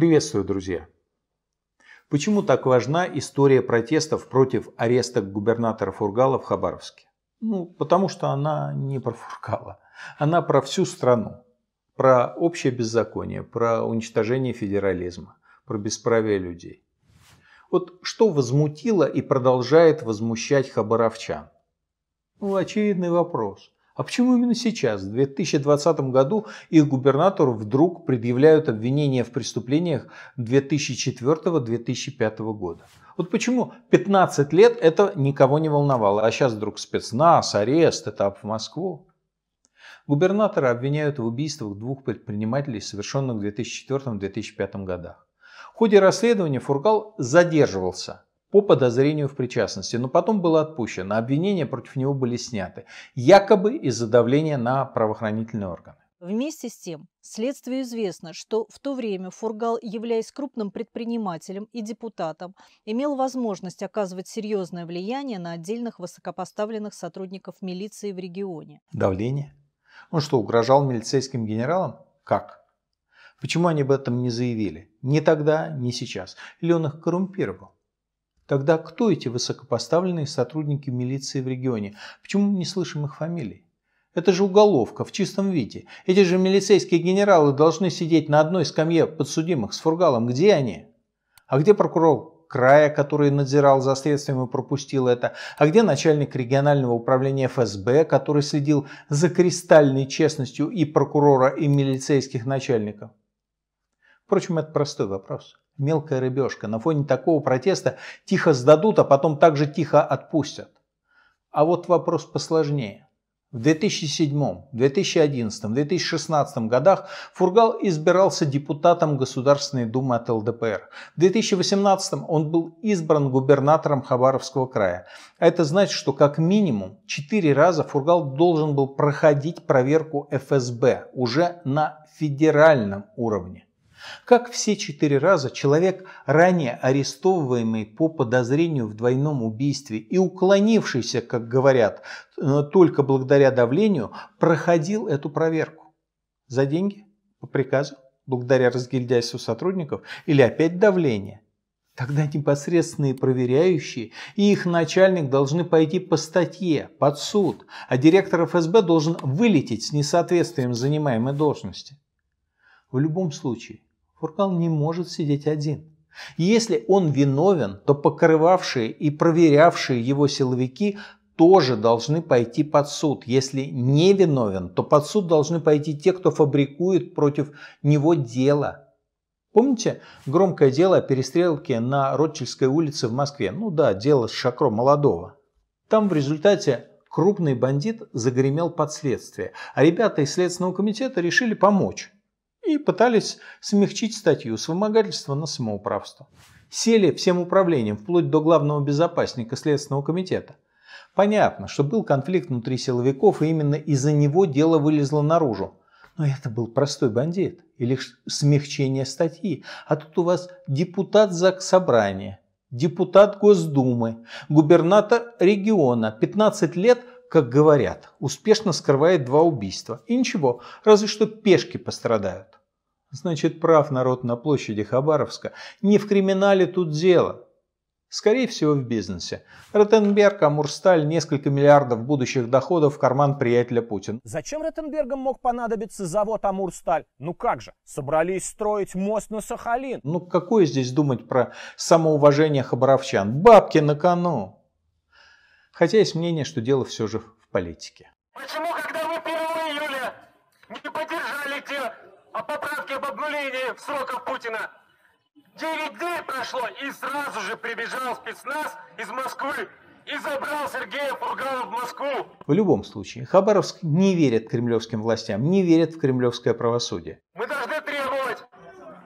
Приветствую, друзья! Почему так важна история протестов против ареста губернатора Фургала в Хабаровске? Ну, потому что она не про Фургала. Она про всю страну. Про общее беззаконие, про уничтожение федерализма, про бесправие людей. Вот что возмутило и продолжает возмущать хабаровчан? Ну, очевидный вопрос. А почему именно сейчас, в 2020 году, их губернатору вдруг предъявляют обвинения в преступлениях 2004-2005 года? Вот почему 15 лет это никого не волновало, а сейчас вдруг спецназ, арест, этап в Москву? Губернатора обвиняют в убийствах двух предпринимателей, совершенных в 2004-2005 годах. В ходе расследования Фургал задерживался – по подозрению в причастности, но потом было отпущено, обвинения против него были сняты, якобы из-за давления на правоохранительные органы. Вместе с тем, следствию известно, что в то время Фургал, являясь крупным предпринимателем и депутатом, имел возможность оказывать серьезное влияние на отдельных высокопоставленных сотрудников милиции в регионе. Давление? Он что, угрожал милицейским генералам? Как? Почему они об этом не заявили? Ни тогда, ни сейчас. Или он их коррумпировал? Тогда кто эти высокопоставленные сотрудники милиции в регионе? Почему мы не слышим их фамилий? Это же уголовка в чистом виде. Эти же милицейские генералы должны сидеть на одной скамье подсудимых с фургалом. Где они? А где прокурор края, который надзирал за следствием и пропустил это? А где начальник регионального управления ФСБ, который следил за кристальной честностью и прокурора, и милицейских начальников? Впрочем, это простой вопрос мелкая рыбешка. На фоне такого протеста тихо сдадут, а потом также тихо отпустят. А вот вопрос посложнее. В 2007, 2011, 2016 годах Фургал избирался депутатом Государственной Думы от ЛДПР. В 2018 он был избран губернатором Хабаровского края. А это значит, что как минимум 4 раза Фургал должен был проходить проверку ФСБ уже на федеральном уровне. Как все четыре раза человек, ранее арестовываемый по подозрению в двойном убийстве и уклонившийся, как говорят, э, только благодаря давлению, проходил эту проверку. За деньги? По приказу? Благодаря разгильдяйству сотрудников? Или опять давление? Тогда непосредственные проверяющие и их начальник должны пойти по статье, под суд, а директор ФСБ должен вылететь с несоответствием занимаемой должности. В любом случае, Фуркал не может сидеть один. Если он виновен, то покрывавшие и проверявшие его силовики тоже должны пойти под суд. Если не виновен, то под суд должны пойти те, кто фабрикует против него дело. Помните громкое дело о перестрелке на Ротчельской улице в Москве? Ну да, дело с Шакро Молодого. Там в результате крупный бандит загремел под следствие, а ребята из Следственного комитета решили помочь и пытались смягчить статью с вымогательства на самоуправство. Сели всем управлением, вплоть до главного безопасника Следственного комитета. Понятно, что был конфликт внутри силовиков, и именно из-за него дело вылезло наружу. Но это был простой бандит или смягчение статьи. А тут у вас депутат Заксобрания, депутат Госдумы, губернатор региона, 15 лет, как говорят, успешно скрывает два убийства. И ничего, разве что пешки пострадают. Значит, прав народ на площади Хабаровска. Не в криминале тут дело. Скорее всего, в бизнесе. Ротенберг, Амурсталь, несколько миллиардов будущих доходов в карман приятеля Путина. Зачем Ротенбергам мог понадобиться завод Амурсталь? Ну как же, собрались строить мост на Сахалин. Ну какое здесь думать про самоуважение хабаровчан? Бабки на кону. Хотя есть мнение, что дело все же в политике. Почему, когда вы 1 июля не о поправке об обнулении сроков Путина. Девять дней прошло, и сразу же прибежал спецназ из Москвы и забрал Сергея Фургала в Москву. В любом случае, Хабаровск не верит кремлевским властям, не верит в кремлевское правосудие. Мы должны требовать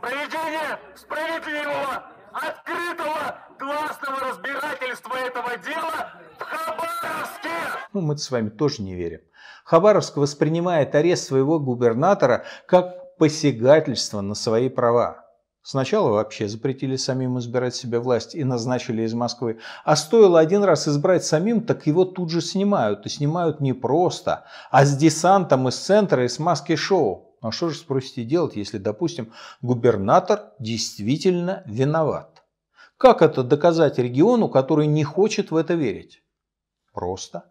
проведения справедливого, открытого, классного разбирательства этого дела в Хабаровске. Ну, мы с вами тоже не верим. Хабаровск воспринимает арест своего губернатора как посягательство на свои права. Сначала вообще запретили самим избирать себе власть и назначили из Москвы. А стоило один раз избрать самим, так его тут же снимают. И снимают не просто, а с десантом из центра и с маски шоу. А что же спросите делать, если, допустим, губернатор действительно виноват? Как это доказать региону, который не хочет в это верить? Просто.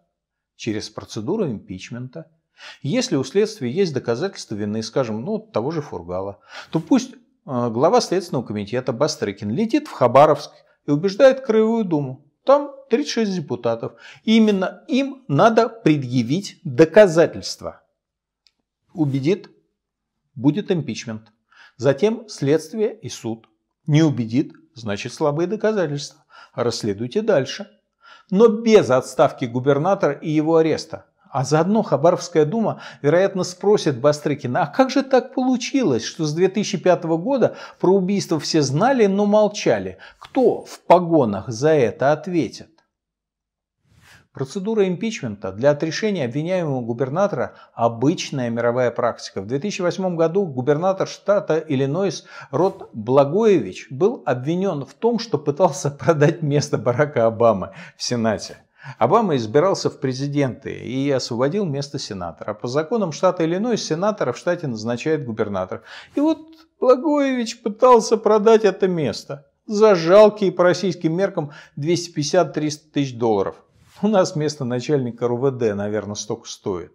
Через процедуру импичмента – если у следствия есть доказательства вины, скажем, ну, того же Фургала, то пусть э, глава Следственного комитета Бастрыкин летит в Хабаровск и убеждает Краевую думу. Там 36 депутатов. И именно им надо предъявить доказательства. Убедит, будет импичмент. Затем следствие и суд. Не убедит, значит слабые доказательства. Расследуйте дальше. Но без отставки губернатора и его ареста. А заодно Хабаровская дума, вероятно, спросит Бастрыкина, а как же так получилось, что с 2005 года про убийство все знали, но молчали? Кто в погонах за это ответит? Процедура импичмента для отрешения обвиняемого губернатора – обычная мировая практика. В 2008 году губернатор штата Иллинойс Рот Благоевич был обвинен в том, что пытался продать место Барака Обамы в Сенате. Обама избирался в президенты и освободил место сенатора. По законам штата Иллинойс сенатора в штате назначает губернатор. И вот Благоевич пытался продать это место за жалкие по российским меркам 250-300 тысяч долларов. У нас место начальника РУВД, наверное, столько стоит.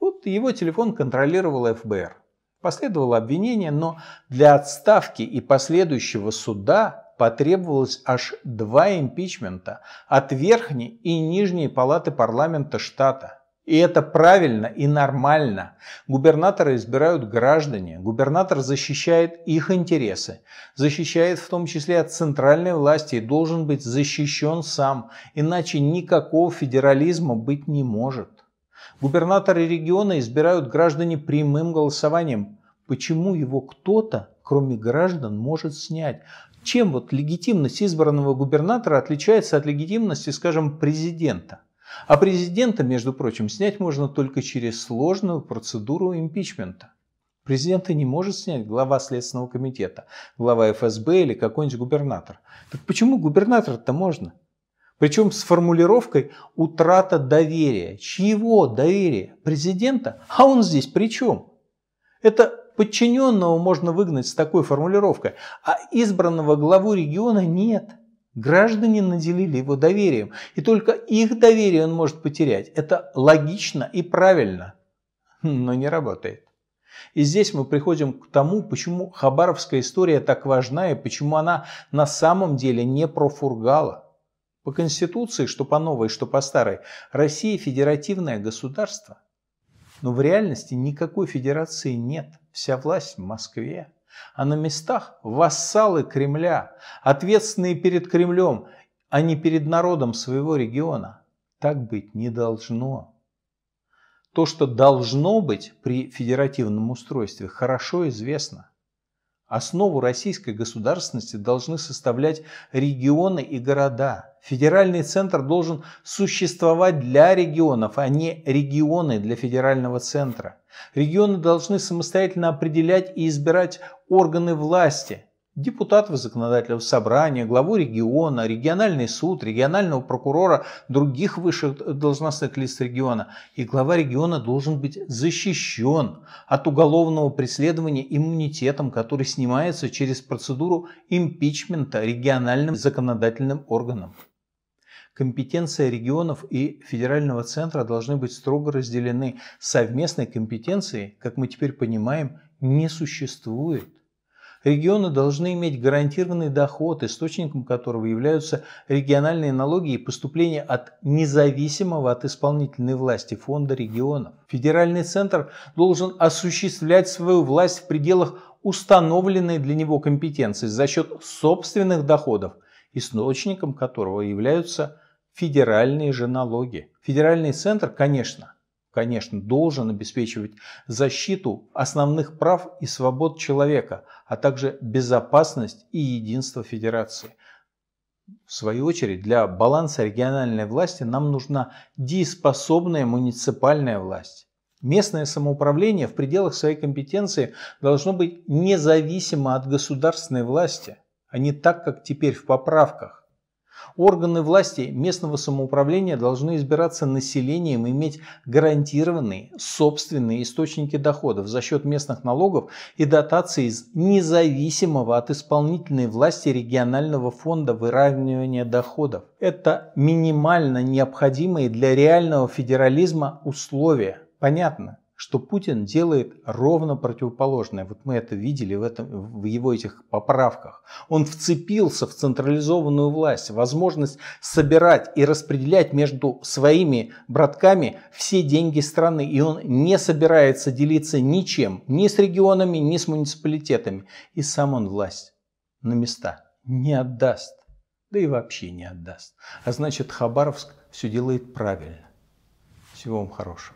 Вот его телефон контролировал ФБР. Последовало обвинение, но для отставки и последующего суда потребовалось аж два импичмента от верхней и нижней палаты парламента штата. И это правильно и нормально. Губернатора избирают граждане, губернатор защищает их интересы, защищает в том числе от центральной власти и должен быть защищен сам, иначе никакого федерализма быть не может. Губернаторы региона избирают граждане прямым голосованием. Почему его кто-то, кроме граждан, может снять? Чем вот легитимность избранного губернатора отличается от легитимности, скажем, президента? А президента, между прочим, снять можно только через сложную процедуру импичмента. Президента не может снять глава Следственного комитета, глава ФСБ или какой-нибудь губернатор. Так почему губернатор-то можно? Причем с формулировкой «утрата доверия». Чьего доверия? Президента? А он здесь при чем? Это Подчиненного можно выгнать с такой формулировкой, а избранного главу региона нет. Граждане наделили его доверием, и только их доверие он может потерять. Это логично и правильно, но не работает. И здесь мы приходим к тому, почему хабаровская история так важна и почему она на самом деле не про фургала. По Конституции, что по новой, что по старой, Россия федеративное государство. Но в реальности никакой федерации нет. Вся власть в Москве. А на местах вассалы Кремля, ответственные перед Кремлем, а не перед народом своего региона. Так быть не должно. То, что должно быть при федеративном устройстве, хорошо известно. Основу российской государственности должны составлять регионы и города. Федеральный центр должен существовать для регионов, а не регионы для федерального центра. Регионы должны самостоятельно определять и избирать органы власти депутатов законодательного собрания, главу региона, региональный суд, регионального прокурора, других высших должностных лиц региона. И глава региона должен быть защищен от уголовного преследования иммунитетом, который снимается через процедуру импичмента региональным законодательным органом. Компетенция регионов и федерального центра должны быть строго разделены. Совместной компетенции, как мы теперь понимаем, не существует. Регионы должны иметь гарантированный доход, источником которого являются региональные налоги и поступления от независимого от исполнительной власти фонда регионов. Федеральный центр должен осуществлять свою власть в пределах установленной для него компетенции за счет собственных доходов, источником которого являются федеральные же налоги. Федеральный центр, конечно, конечно, должен обеспечивать защиту основных прав и свобод человека, а также безопасность и единство Федерации. В свою очередь, для баланса региональной власти нам нужна дееспособная муниципальная власть. Местное самоуправление в пределах своей компетенции должно быть независимо от государственной власти, а не так, как теперь в поправках. Органы власти местного самоуправления должны избираться населением и иметь гарантированные собственные источники доходов за счет местных налогов и дотаций из независимого от исполнительной власти регионального фонда выравнивания доходов. Это минимально необходимые для реального федерализма условия. Понятно? что Путин делает ровно противоположное. Вот мы это видели в, этом, в его этих поправках. Он вцепился в централизованную власть, возможность собирать и распределять между своими братками все деньги страны. И он не собирается делиться ничем, ни с регионами, ни с муниципалитетами. И сам он власть на места не отдаст. Да и вообще не отдаст. А значит, Хабаровск все делает правильно. Всего вам хорошего.